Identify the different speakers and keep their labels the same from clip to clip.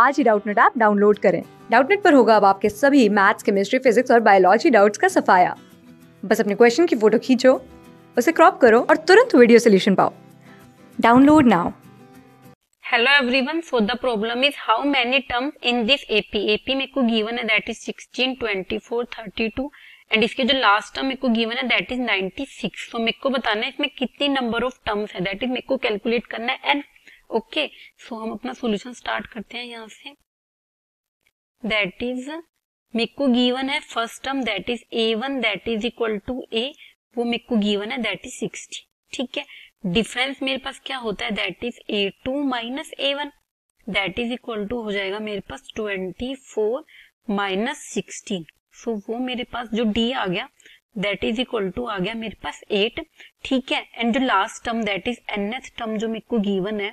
Speaker 1: आज ही Doubtnut app download करें डाउटनेट पर होगा अब आपके सभी मैथ्स केमिस्ट्री फिजिक्स और बायोलॉजी डाउट्स का सफाया बस अपने क्वेश्चन की फोटो खींचो उसे क्रॉप करो और तुरंत वीडियो सोल्यूशन पाओ download now
Speaker 2: hello everyone so the problem is how many term in this AP AP मेरे को गिवन है दैट इज 16 24 32 एंड इसके जो लास्ट टर्म मेरे को गिवन है दैट इज 96 so मेरे को बताना है इसमें कितनी नंबर ऑफ टर्म्स है दैट इज मेरे को कैलकुलेट करना है एंड ओके सो हम अपना सॉल्यूशन स्टार्ट करते हैं यहाँ से दैट इज मेको गिवन है first term that is a one that is equal to a वो मेको गिवन है दैट इज सिक्सटी ठीक है डिफरेंस मेरे पास क्या होता है that is a two minus a one that is equal to हो जाएगा मेरे पास twenty four minus sixteen so वो मेरे पास जो डी आ गया दैट इज इक्वल टू आ गया मेरे पास एट ठीक है एंड जो last term that is nth term जो मेरे को गिवन है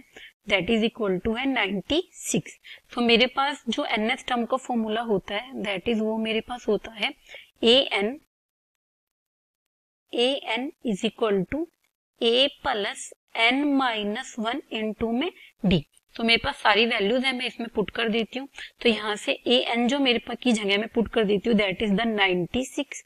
Speaker 2: दैट इज इक्वल टू है सिक्स तो मेरे पास जो एथ टर्म का फॉर्मूला होता है दैट इज वो मेरे पास होता है a n a n is equal to a plus n minus one into में डी तो मेरे पास सारी वैल्यूज है मैं इसमें पुट कर देती हूँ तो यहाँ से ए एन जो मेरे पास की जगह में पुट कर देती हूँ that is the ninety six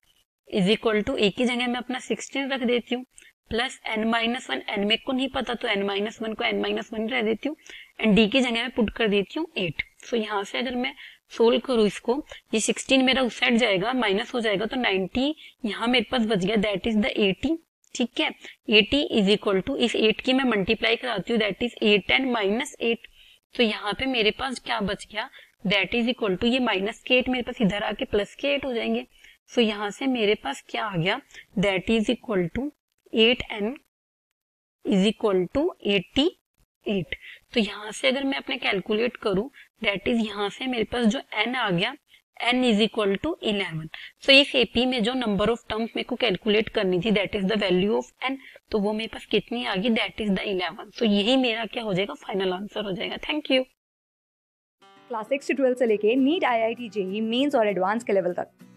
Speaker 2: is equal to a की जगह मैं अपना सिक्सटीन रख देती हूँ plus n minus one n मेरे को नहीं पता तो एन माइनस वन को एन माइनस वन रह देती हूँ एंड डी की जगह मैं पुट कर देती हूँ एट सो यहाँ से अगर मैं सोल्व करूँ इसको ये सिक्सटीन मेरा उस साइड जाएगा माइनस हो जाएगा तो नाइनटी यहाँ मेरे पास बच गया दैट इज द एटी ठीक है एटी इज इक्वल टू इस एट की मैं मल्टीप्लाई कराती हूँ that is eight n minus eight तो यहाँ पे मेरे पास क्या बच गया दैट इज इक्वल टू ये माइनस के एट मेरे पास इधर आके प्लस के एट हो जाएंगे सो so, यहाँ से मेरे पास क्या आ गया that is equal to eight n is equal to eighty eight तो यहां से अगर मैं अपने कैलकुलेट करूं दैट इज यहां से मेरे पास जो एन आ गया n is equal to eleven so इस एपी में जो नंबर ऑफ टर्म्स मेरे को कैलकुलेट करनी थी that is the value of n तो वो मेरे पास कितनी आ गई that is the eleven so यही मेरा क्या हो जाएगा फाइनल आंसर हो जाएगा थैंक यू
Speaker 1: क्लास सिक्स से ट्वेल्थ से लेके NEET I I T JEE mains और एडवांस के लेवल तक